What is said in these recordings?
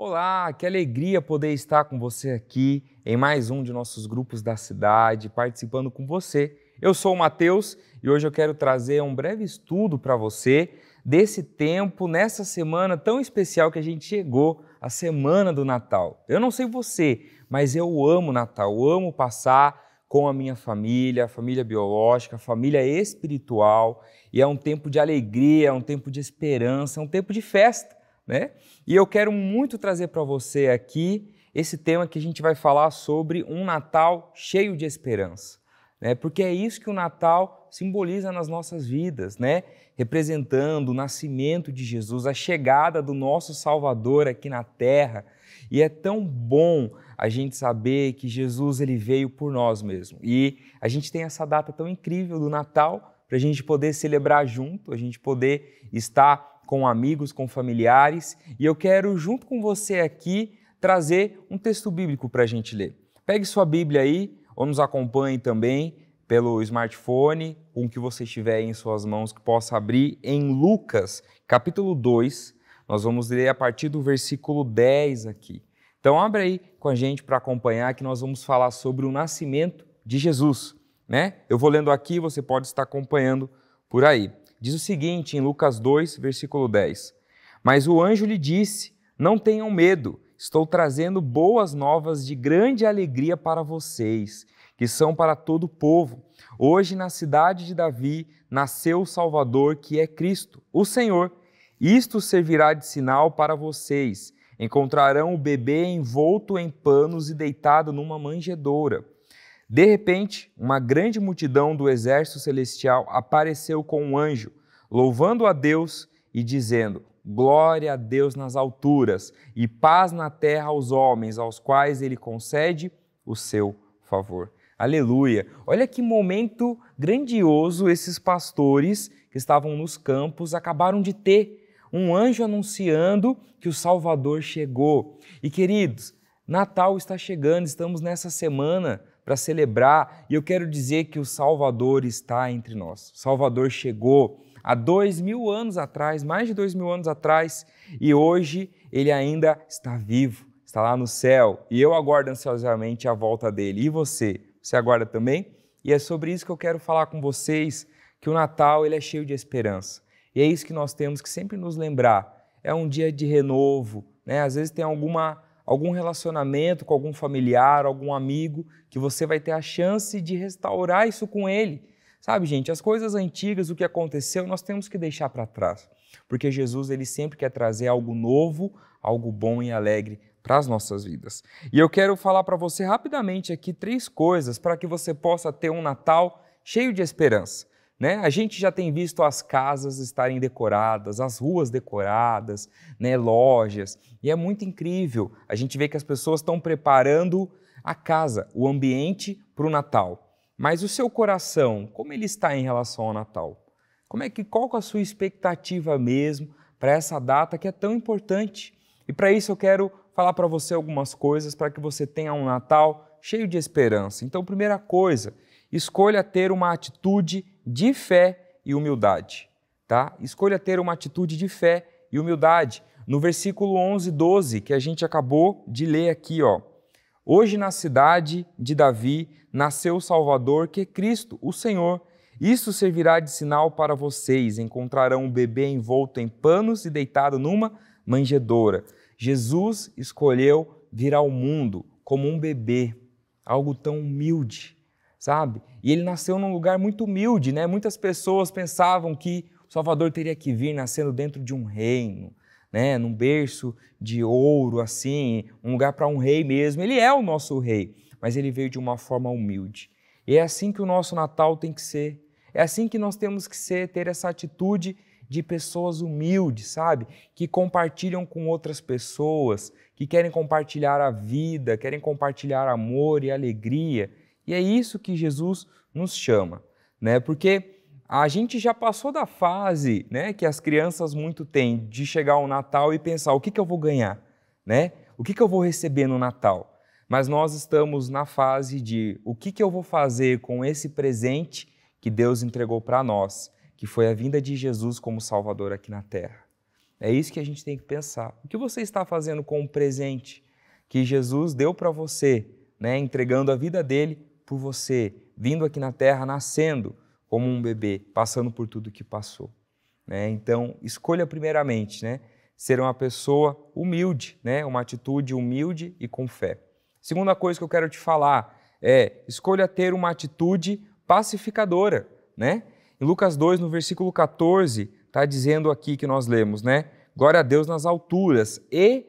Olá, que alegria poder estar com você aqui em mais um de nossos grupos da cidade, participando com você. Eu sou o Matheus e hoje eu quero trazer um breve estudo para você desse tempo, nessa semana tão especial que a gente chegou, a semana do Natal. Eu não sei você, mas eu amo Natal, eu amo passar com a minha família, a família biológica, a família espiritual, e é um tempo de alegria, é um tempo de esperança, é um tempo de festa né? E eu quero muito trazer para você aqui esse tema que a gente vai falar sobre um Natal cheio de esperança, né? Porque é isso que o Natal simboliza nas nossas vidas, né? Representando o nascimento de Jesus, a chegada do nosso Salvador aqui na terra. E é tão bom a gente saber que Jesus ele veio por nós mesmo. E a gente tem essa data tão incrível do Natal para a gente poder celebrar junto, a gente poder estar com amigos, com familiares, e eu quero, junto com você aqui, trazer um texto bíblico para a gente ler. Pegue sua Bíblia aí, ou nos acompanhe também pelo smartphone, com o que você estiver em suas mãos, que possa abrir em Lucas, capítulo 2. Nós vamos ler a partir do versículo 10 aqui. Então, abre aí com a gente para acompanhar, que nós vamos falar sobre o nascimento de Jesus. Né? Eu vou lendo aqui, você pode estar acompanhando por aí diz o seguinte em Lucas 2, versículo 10: Mas o anjo lhe disse: Não tenham medo, estou trazendo boas novas de grande alegria para vocês, que são para todo o povo. Hoje, na cidade de Davi, nasceu o Salvador, que é Cristo, o Senhor. Isto servirá de sinal para vocês. Encontrarão o bebê envolto em panos e deitado numa manjedoura. De repente, uma grande multidão do exército celestial apareceu com um anjo, louvando a Deus e dizendo: Glória a Deus nas alturas e paz na terra aos homens, aos quais ele concede o seu favor. Aleluia! Olha que momento grandioso esses pastores que estavam nos campos acabaram de ter. Um anjo anunciando que o Salvador chegou. E queridos, Natal está chegando, estamos nessa semana para celebrar, e eu quero dizer que o Salvador está entre nós. O Salvador chegou há dois mil anos atrás, mais de dois mil anos atrás, e hoje ele ainda está vivo, está lá no céu, e eu aguardo ansiosamente a volta dele. E você? Você aguarda também? E é sobre isso que eu quero falar com vocês, que o Natal ele é cheio de esperança. E é isso que nós temos que sempre nos lembrar. É um dia de renovo, né? Às vezes tem alguma algum relacionamento com algum familiar, algum amigo, que você vai ter a chance de restaurar isso com ele. Sabe, gente, as coisas antigas, o que aconteceu, nós temos que deixar para trás, porque Jesus ele sempre quer trazer algo novo, algo bom e alegre para as nossas vidas. E eu quero falar para você rapidamente aqui três coisas para que você possa ter um Natal cheio de esperança. Né? A gente já tem visto as casas estarem decoradas, as ruas decoradas, né? lojas, e é muito incrível. A gente vê que as pessoas estão preparando a casa, o ambiente para o Natal. Mas o seu coração, como ele está em relação ao Natal? Como é que qual é a sua expectativa mesmo para essa data que é tão importante? E para isso eu quero falar para você algumas coisas para que você tenha um Natal cheio de esperança. Então, primeira coisa, escolha ter uma atitude de fé e humildade, tá? Escolha ter uma atitude de fé e humildade. No versículo 11, 12, que a gente acabou de ler aqui, ó. Hoje na cidade de Davi nasceu o Salvador, que é Cristo, o Senhor. Isso servirá de sinal para vocês. Encontrarão um bebê envolto em panos e deitado numa manjedoura. Jesus escolheu vir ao mundo como um bebê algo tão humilde, sabe? E ele nasceu num lugar muito humilde, né? Muitas pessoas pensavam que o Salvador teria que vir nascendo dentro de um reino, né? Num berço de ouro, assim, um lugar para um rei mesmo. Ele é o nosso rei, mas ele veio de uma forma humilde. E é assim que o nosso Natal tem que ser. É assim que nós temos que ser, ter essa atitude de pessoas humildes, sabe? Que compartilham com outras pessoas, que querem compartilhar a vida, querem compartilhar amor e alegria. E é isso que Jesus nos chama, né? Porque a gente já passou da fase, né, que as crianças muito têm de chegar ao Natal e pensar o que, que eu vou ganhar, né? O que, que eu vou receber no Natal? Mas nós estamos na fase de o que, que eu vou fazer com esse presente que Deus entregou para nós que foi a vinda de Jesus como Salvador aqui na Terra. É isso que a gente tem que pensar. O que você está fazendo com o presente que Jesus deu para você, né, entregando a vida dele por você, vindo aqui na Terra, nascendo como um bebê, passando por tudo que passou. Né? Então, escolha primeiramente, né, ser uma pessoa humilde, né, uma atitude humilde e com fé. Segunda coisa que eu quero te falar é escolha ter uma atitude pacificadora, né? Em Lucas 2, no versículo 14, está dizendo aqui que nós lemos, né? Glória a Deus nas alturas e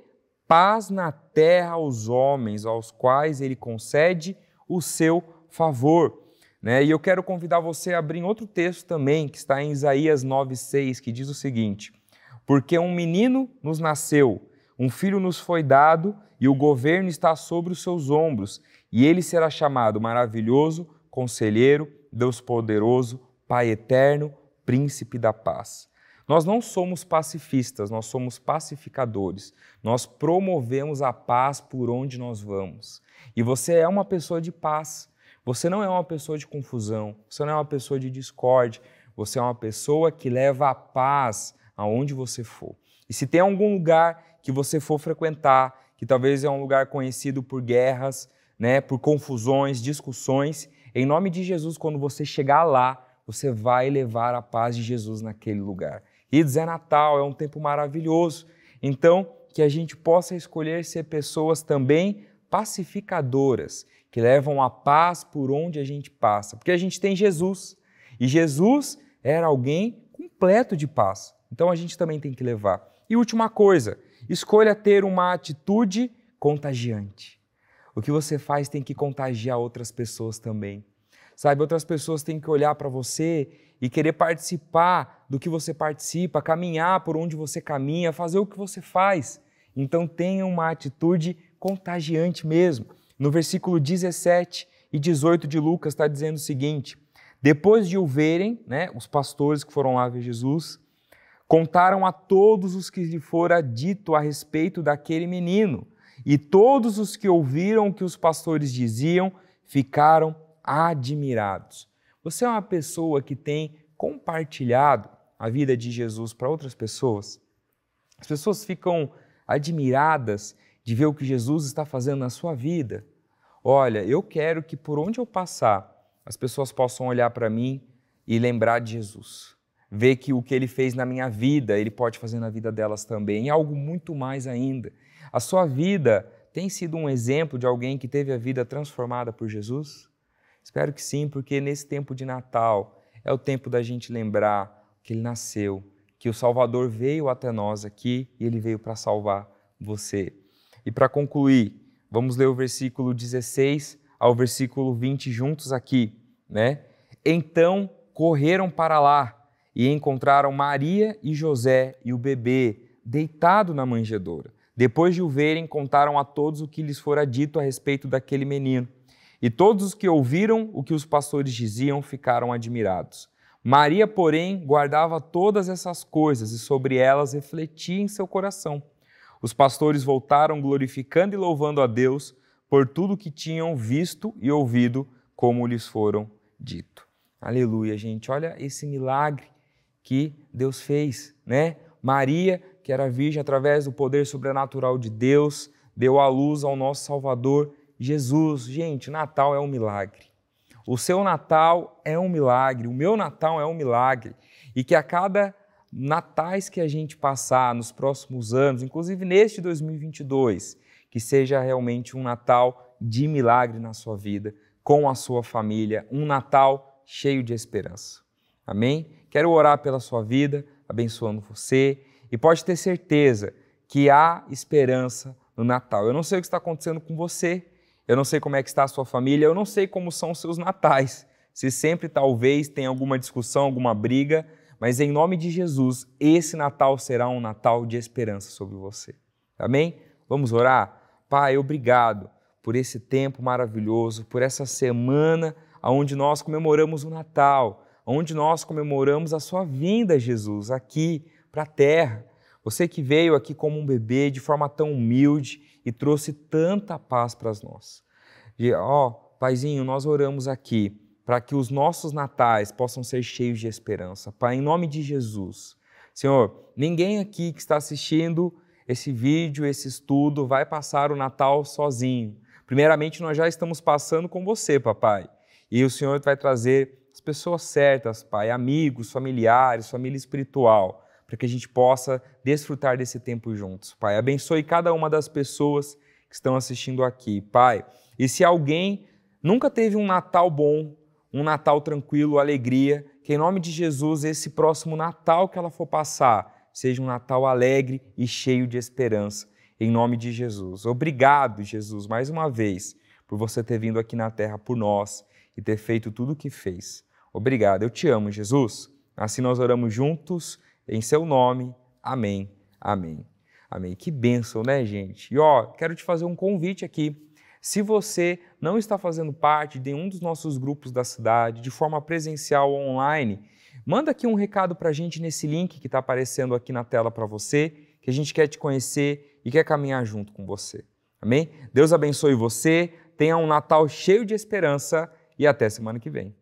paz na terra aos homens, aos quais ele concede o seu favor. Né? E eu quero convidar você a abrir outro texto também, que está em Isaías 9,6, que diz o seguinte: Porque um menino nos nasceu, um filho nos foi dado, e o governo está sobre os seus ombros, e ele será chamado maravilhoso, conselheiro, Deus poderoso, Pai eterno, príncipe da paz. Nós não somos pacifistas, nós somos pacificadores. Nós promovemos a paz por onde nós vamos. E você é uma pessoa de paz. Você não é uma pessoa de confusão, você não é uma pessoa de discórdia, você é uma pessoa que leva a paz aonde você for. E se tem algum lugar que você for frequentar, que talvez é um lugar conhecido por guerras, né, por confusões, discussões, em nome de Jesus, quando você chegar lá, você vai levar a paz de Jesus naquele lugar. diz é Natal, é um tempo maravilhoso. Então, que a gente possa escolher ser pessoas também pacificadoras, que levam a paz por onde a gente passa. Porque a gente tem Jesus. E Jesus era alguém completo de paz. Então a gente também tem que levar. E última coisa, escolha ter uma atitude contagiante. O que você faz tem que contagiar outras pessoas também. Sabe, outras pessoas têm que olhar para você e querer participar do que você participa, caminhar por onde você caminha, fazer o que você faz. Então tenha uma atitude contagiante mesmo. No versículo 17 e 18 de Lucas está dizendo o seguinte: Depois de o verem, né, os pastores que foram lá ver Jesus, contaram a todos os que lhe fora dito a respeito daquele menino. E todos os que ouviram o que os pastores diziam ficaram admirados. Você é uma pessoa que tem compartilhado a vida de Jesus para outras pessoas? As pessoas ficam admiradas de ver o que Jesus está fazendo na sua vida. Olha, eu quero que por onde eu passar, as pessoas possam olhar para mim e lembrar de Jesus. Ver que o que ele fez na minha vida, ele pode fazer na vida delas também, e algo muito mais ainda. A sua vida tem sido um exemplo de alguém que teve a vida transformada por Jesus? Espero que sim, porque nesse tempo de Natal é o tempo da gente lembrar que ele nasceu, que o Salvador veio até nós aqui e ele veio para salvar você. E para concluir, vamos ler o versículo 16 ao versículo 20 juntos aqui, né? Então correram para lá e encontraram Maria e José e o bebê deitado na manjedoura. Depois de o verem, contaram a todos o que lhes fora dito a respeito daquele menino. E todos os que ouviram o que os pastores diziam ficaram admirados. Maria, porém, guardava todas essas coisas e sobre elas refletia em seu coração. Os pastores voltaram glorificando e louvando a Deus por tudo que tinham visto e ouvido, como lhes foram dito. Aleluia, gente. Olha esse milagre que Deus fez, né? Maria, que era virgem, através do poder sobrenatural de Deus, deu à luz ao nosso Salvador Jesus, gente, Natal é um milagre. O seu Natal é um milagre, o meu Natal é um milagre. E que a cada natais que a gente passar nos próximos anos, inclusive neste 2022, que seja realmente um Natal de milagre na sua vida, com a sua família, um Natal cheio de esperança. Amém? Quero orar pela sua vida, abençoando você e pode ter certeza que há esperança no Natal. Eu não sei o que está acontecendo com você, eu não sei como é que está a sua família, eu não sei como são os seus natais. Se sempre talvez tem alguma discussão, alguma briga, mas em nome de Jesus, esse Natal será um Natal de esperança sobre você. Amém? Vamos orar? Pai, obrigado por esse tempo maravilhoso, por essa semana onde nós comemoramos o Natal, onde nós comemoramos a sua vinda, Jesus, aqui para a terra. Você que veio aqui como um bebê, de forma tão humilde, e trouxe tanta paz para nós. E, ó, Paizinho, nós oramos aqui para que os nossos natais possam ser cheios de esperança. Pai, em nome de Jesus. Senhor, ninguém aqui que está assistindo esse vídeo, esse estudo, vai passar o Natal sozinho. Primeiramente, nós já estamos passando com você, papai. E o Senhor vai trazer as pessoas certas, pai, amigos, familiares, família espiritual, para que a gente possa desfrutar desse tempo juntos. Pai, abençoe cada uma das pessoas que estão assistindo aqui. Pai, e se alguém nunca teve um Natal bom, um Natal tranquilo, alegria, que em nome de Jesus esse próximo Natal que ela for passar seja um Natal alegre e cheio de esperança. Em nome de Jesus. Obrigado, Jesus, mais uma vez, por você ter vindo aqui na terra por nós e ter feito tudo o que fez. Obrigado. Eu te amo, Jesus. Assim nós oramos juntos em seu nome. Amém. Amém. Amém. Que bênção, né, gente? E ó, quero te fazer um convite aqui. Se você não está fazendo parte de um dos nossos grupos da cidade, de forma presencial ou online, manda aqui um recado para a gente nesse link que está aparecendo aqui na tela para você, que a gente quer te conhecer e quer caminhar junto com você. Amém? Deus abençoe você, tenha um Natal cheio de esperança e até semana que vem.